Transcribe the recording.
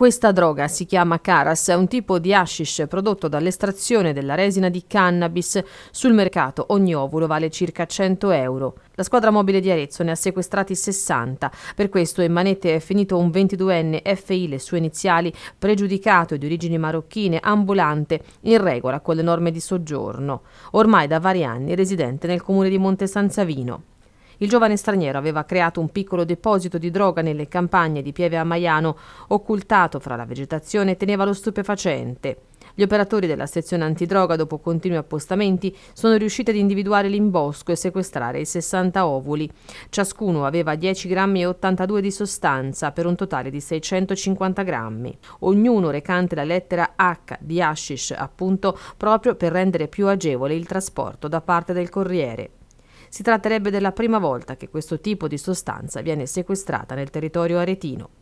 Questa droga si chiama Caras, è un tipo di hashish prodotto dall'estrazione della resina di cannabis. Sul mercato ogni ovulo vale circa 100 euro. La squadra mobile di Arezzo ne ha sequestrati 60. Per questo in manette è finito un 22enne FI, le sue iniziali, pregiudicato e di origini marocchine, ambulante, in regola con le norme di soggiorno. Ormai da vari anni residente nel comune di Monte San Savino. Il giovane straniero aveva creato un piccolo deposito di droga nelle campagne di Pieve a Maiano, occultato fra la vegetazione teneva lo stupefacente. Gli operatori della sezione antidroga, dopo continui appostamenti, sono riusciti ad individuare l'imbosco e sequestrare i 60 ovuli. Ciascuno aveva 10 grammi e 82 di sostanza, per un totale di 650 grammi. Ognuno recante la lettera H di hashish, appunto, proprio per rendere più agevole il trasporto da parte del corriere. Si tratterebbe della prima volta che questo tipo di sostanza viene sequestrata nel territorio aretino.